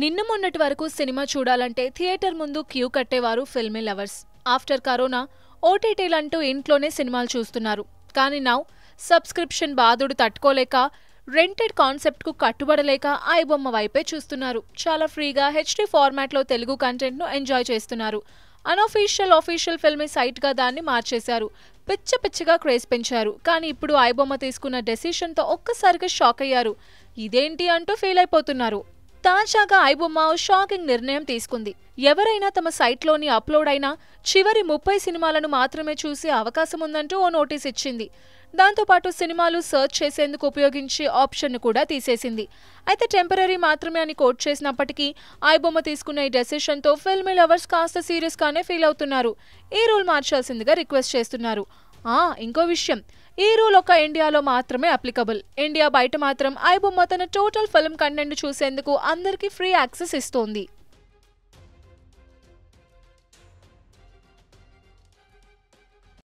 నిన్న మొన్నటి వరకు సినిమా చూడాలంటే థియేటర్ ముందు క్యూ కట్టేవారు ఫిల్మీ లవర్స్ ఆఫ్టర్ కరోనా ఓటీటీలంటూ ఇంట్లోనే సినిమాలు చూస్తున్నారు కానీ నా సబ్స్క్రిప్షన్ బాధుడు తట్టుకోలేక రెంటెడ్ కాన్సెప్ట్కు కట్టుబడలేక బొమ్మ వైపే చూస్తున్నారు చాలా ఫ్రీగా హెచ్డి ఫార్మాట్లో తెలుగు కంటెంట్ను ఎంజాయ్ చేస్తున్నారు అన్ఆఫీషియల్ ఆఫీషియల్ ఫిల్మీ సైట్గా దాన్ని మార్చేశారు పిచ్చ పిచ్చగా క్రేజ్ పెంచారు కానీ ఇప్పుడు ఐబొమ్మ తీసుకున్న డెసిషన్తో ఒక్కసారిగా షాక్ అయ్యారు ఇదేంటి అంటూ ఫీల్ అయిపోతున్నారు తాజాగా ఐబొమ్మ షాకింగ్ నిర్ణయం తీసుకుంది ఎవరైనా తమ సైట్లోని అప్లోడ్ అయిన చివరి ముప్పై సినిమాలను మాత్రమే చూసే అవకాశం ఉందంటూ ఓ నోటీస్ ఇచ్చింది దాంతోపాటు సినిమాలు సర్చ్ చేసేందుకు ఉపయోగించే ఆప్షన్ను కూడా తీసేసింది అయితే టెంపరీ మాత్రమే అని కోట్ చేసినప్పటికీ ఐబొమ్మ తీసుకున్న ఈ డెసిషన్తో ఫిల్మ్ లవర్స్ కాస్త సీరియస్గానే ఫీల్ అవుతున్నారు ఈ రూల్ మార్చాల్సిందిగా రిక్వెస్ట్ చేస్తున్నారు ఇంకో విషయం ఈ రూల్ ఒక ఇండియాలో మాత్రమే అప్లికబుల్ ఇండియా బయట మాత్రం ఐబొమ్మ తన టోటల్ ఫిల్మ్ కంటెంట్ చూసేందుకు అందరికీ ఫ్రీ యాక్సెస్ ఇస్తోంది